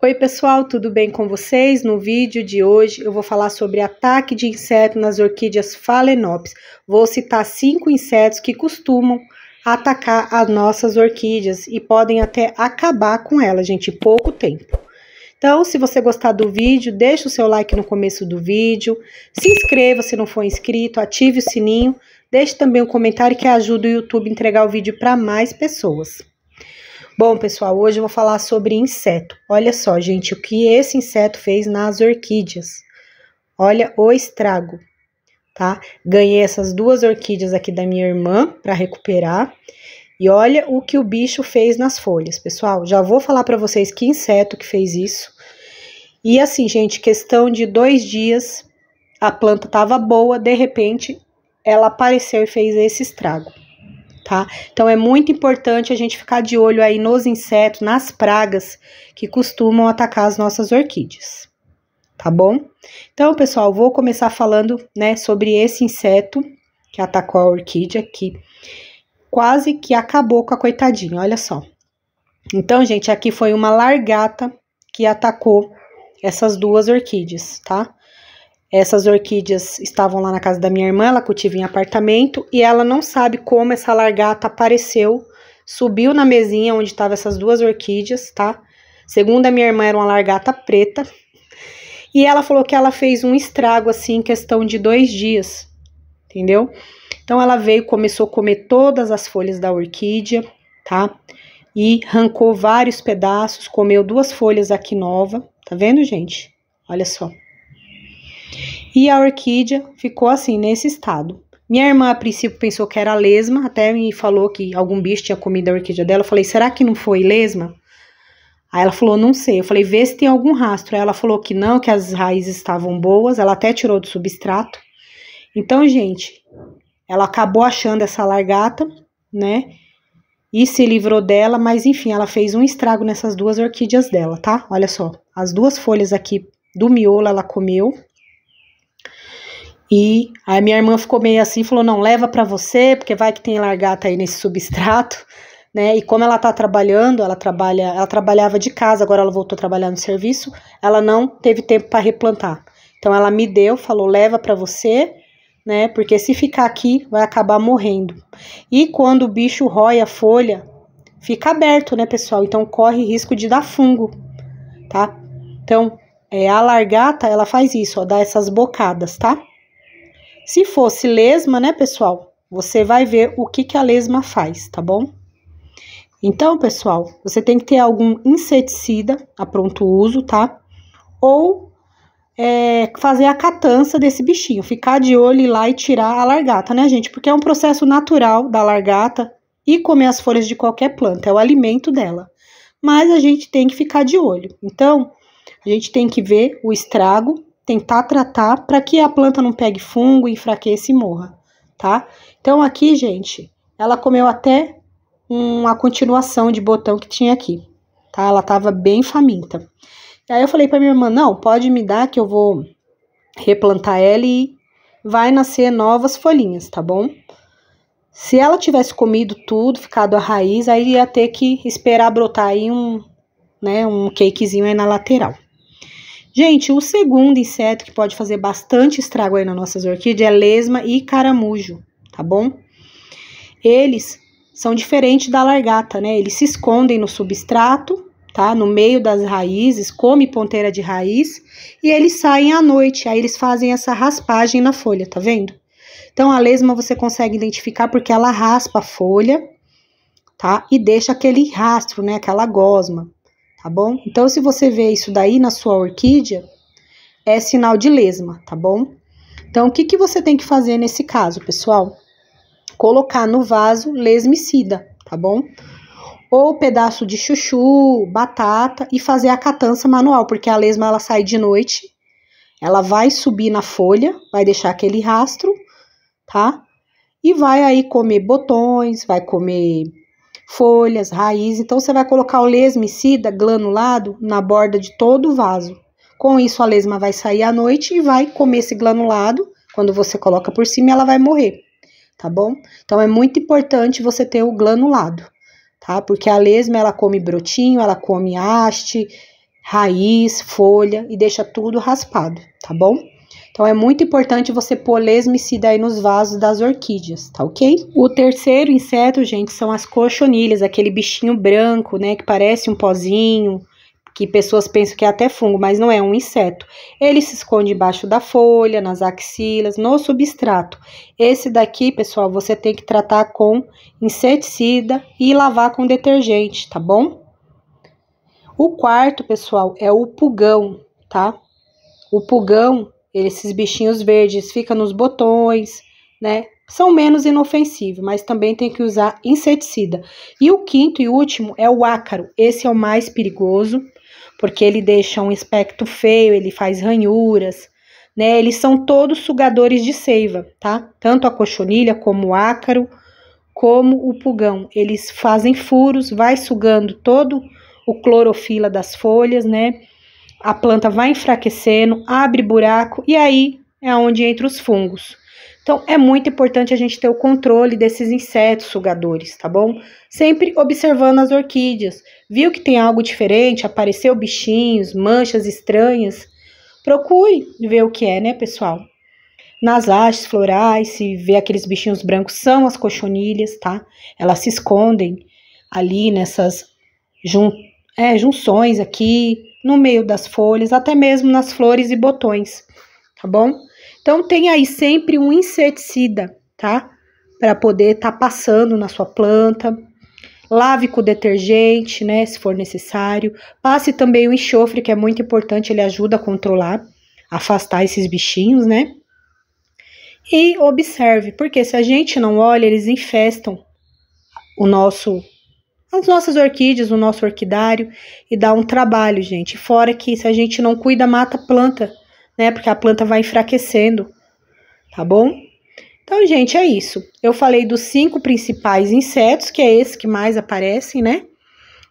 Oi pessoal, tudo bem com vocês? No vídeo de hoje eu vou falar sobre ataque de inseto nas orquídeas Phalaenopsis. Vou citar cinco insetos que costumam atacar as nossas orquídeas e podem até acabar com elas, gente, em pouco tempo. Então, se você gostar do vídeo, deixa o seu like no começo do vídeo, se inscreva se não for inscrito, ative o sininho, deixe também um comentário que ajuda o YouTube a entregar o vídeo para mais pessoas. Bom, pessoal, hoje eu vou falar sobre inseto. Olha só, gente, o que esse inseto fez nas orquídeas. Olha o estrago, tá? Ganhei essas duas orquídeas aqui da minha irmã para recuperar. E olha o que o bicho fez nas folhas, pessoal. Já vou falar para vocês que inseto que fez isso. E assim, gente, questão de dois dias, a planta tava boa, de repente ela apareceu e fez esse estrago tá? Então é muito importante a gente ficar de olho aí nos insetos, nas pragas que costumam atacar as nossas orquídeas, tá bom? Então, pessoal, vou começar falando, né, sobre esse inseto que atacou a orquídea, que quase que acabou com a coitadinha, olha só. Então, gente, aqui foi uma largata que atacou essas duas orquídeas, tá? Essas orquídeas estavam lá na casa da minha irmã, ela cultiva em apartamento e ela não sabe como essa largata apareceu, subiu na mesinha onde estavam essas duas orquídeas, tá? Segundo a minha irmã, era uma largata preta. E ela falou que ela fez um estrago assim em questão de dois dias, entendeu? Então ela veio, começou a comer todas as folhas da orquídea, tá? E arrancou vários pedaços, comeu duas folhas aqui nova, tá vendo, gente? Olha só. E a orquídea ficou assim, nesse estado. Minha irmã, a princípio, pensou que era lesma, até me falou que algum bicho tinha comido a orquídea dela. Eu falei, será que não foi lesma? Aí ela falou, não sei. Eu falei, vê se tem algum rastro. Aí ela falou que não, que as raízes estavam boas, ela até tirou do substrato. Então, gente, ela acabou achando essa largata, né? E se livrou dela, mas enfim, ela fez um estrago nessas duas orquídeas dela, tá? Olha só, as duas folhas aqui do miolo ela comeu. E aí minha irmã ficou meio assim, falou: "Não, leva para você, porque vai que tem largata aí nesse substrato". Né? E como ela tá trabalhando, ela trabalha, ela trabalhava de casa, agora ela voltou a trabalhar no serviço, ela não teve tempo para replantar. Então ela me deu, falou: "Leva para você", né? Porque se ficar aqui, vai acabar morrendo. E quando o bicho rói a folha, fica aberto, né, pessoal? Então corre risco de dar fungo, tá? Então, é, a largata, ela faz isso, ó, dá essas bocadas, tá? Se fosse lesma, né, pessoal? Você vai ver o que, que a lesma faz, tá bom? Então, pessoal, você tem que ter algum inseticida a pronto uso, tá? Ou é, fazer a catança desse bichinho, ficar de olho lá e tirar a largata, né, gente? Porque é um processo natural da largata e comer as folhas de qualquer planta, é o alimento dela. Mas a gente tem que ficar de olho. Então, a gente tem que ver o estrago tentar tratar para que a planta não pegue fungo, enfraqueça e morra, tá? Então aqui, gente, ela comeu até uma continuação de botão que tinha aqui, tá? Ela tava bem faminta. E aí eu falei para minha irmã, não, pode me dar que eu vou replantar ela e vai nascer novas folhinhas, tá bom? Se ela tivesse comido tudo, ficado a raiz, aí ia ter que esperar brotar aí um, né, um cakezinho aí na lateral. Gente, o segundo inseto que pode fazer bastante estrago aí nas nossas orquídeas é lesma e caramujo, tá bom? Eles são diferentes da largata, né? Eles se escondem no substrato, tá? No meio das raízes, come ponteira de raiz e eles saem à noite. Aí eles fazem essa raspagem na folha, tá vendo? Então a lesma você consegue identificar porque ela raspa a folha, tá? E deixa aquele rastro, né? Aquela gosma tá bom? Então, se você vê isso daí na sua orquídea, é sinal de lesma, tá bom? Então, o que, que você tem que fazer nesse caso, pessoal? Colocar no vaso lesmicida, tá bom? Ou pedaço de chuchu, batata e fazer a catança manual, porque a lesma ela sai de noite, ela vai subir na folha, vai deixar aquele rastro, tá? E vai aí comer botões, vai comer folhas, raiz. Então você vai colocar o lesmicida granulado na borda de todo o vaso. Com isso a lesma vai sair à noite e vai comer esse granulado. Quando você coloca por cima, ela vai morrer, tá bom? Então é muito importante você ter o granulado, tá? Porque a lesma ela come brotinho, ela come haste, raiz, folha e deixa tudo raspado, tá bom? Então é muito importante você pôr lesmicida aí nos vasos das orquídeas, tá ok? O terceiro inseto, gente, são as cochonilhas, aquele bichinho branco, né, que parece um pozinho, que pessoas pensam que é até fungo, mas não é um inseto. Ele se esconde embaixo da folha, nas axilas, no substrato. Esse daqui, pessoal, você tem que tratar com inseticida e lavar com detergente, tá bom? O quarto, pessoal, é o pulgão, tá? O pulgão esses bichinhos verdes ficam nos botões, né? São menos inofensivos, mas também tem que usar inseticida. E o quinto e último é o ácaro. Esse é o mais perigoso, porque ele deixa um aspecto feio, ele faz ranhuras, né? Eles são todos sugadores de seiva, tá? Tanto a cochonilha como o ácaro, como o pulgão. Eles fazem furos, vai sugando todo o clorofila das folhas, né? a planta vai enfraquecendo, abre buraco e aí é onde entra os fungos. Então é muito importante a gente ter o controle desses insetos sugadores, tá bom? Sempre observando as orquídeas. Viu que tem algo diferente, apareceu bichinhos, manchas estranhas? Procure ver o que é, né, pessoal? Nas hastes florais, se vê aqueles bichinhos brancos, são as cochonilhas, tá? Elas se escondem ali nessas jun é, junções aqui, no meio das folhas, até mesmo nas flores e botões, tá bom? Então tem aí sempre um inseticida, tá? Para poder estar tá passando na sua planta. Lave com detergente, né, se for necessário. Passe também o enxofre, que é muito importante, ele ajuda a controlar, afastar esses bichinhos, né? E observe, porque se a gente não olha, eles infestam o nosso as nossas orquídeas, o nosso orquidário, e dá um trabalho, gente. Fora que se a gente não cuida, mata a planta, né? Porque a planta vai enfraquecendo, tá bom? Então, gente, é isso. Eu falei dos cinco principais insetos, que é esse que mais aparecem, né?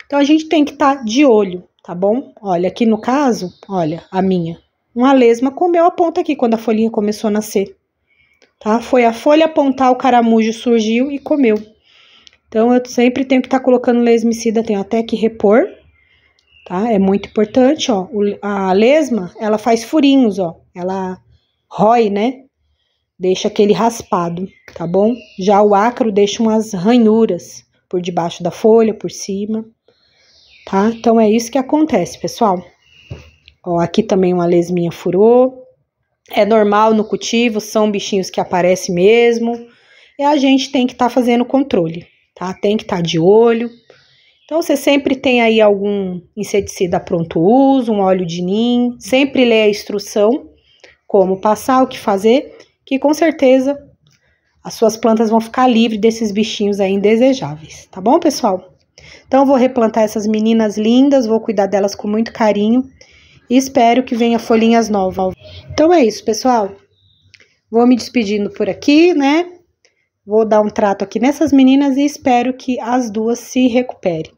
Então, a gente tem que estar tá de olho, tá bom? Olha, aqui no caso, olha, a minha. Uma lesma comeu a ponta aqui quando a folhinha começou a nascer, tá? Foi a folha apontar, o caramujo surgiu e comeu. Então, eu sempre tenho que estar tá colocando lesmicida, tenho até que repor, tá? É muito importante, ó. a lesma, ela faz furinhos, ó. Ela rói, né? Deixa aquele raspado, tá bom? Já o ácaro deixa umas ranhuras por debaixo da folha, por cima, tá? Então, é isso que acontece, pessoal. Ó, aqui também uma lesminha furou. É normal no cultivo, são bichinhos que aparecem mesmo. E a gente tem que estar tá fazendo controle tá? Tem que estar tá de olho. Então você sempre tem aí algum inseticida pronto uso, um óleo de nim, sempre lê a instrução como passar, o que fazer, que com certeza as suas plantas vão ficar livres desses bichinhos aí indesejáveis, tá bom, pessoal? Então vou replantar essas meninas lindas, vou cuidar delas com muito carinho e espero que venha folhinhas novas. Então é isso, pessoal. Vou me despedindo por aqui, né? Vou dar um trato aqui nessas meninas e espero que as duas se recuperem.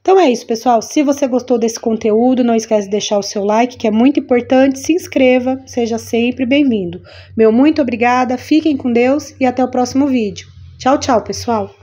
Então é isso, pessoal. Se você gostou desse conteúdo, não esquece de deixar o seu like, que é muito importante. Se inscreva, seja sempre bem-vindo. Meu muito obrigada, fiquem com Deus e até o próximo vídeo. Tchau, tchau, pessoal!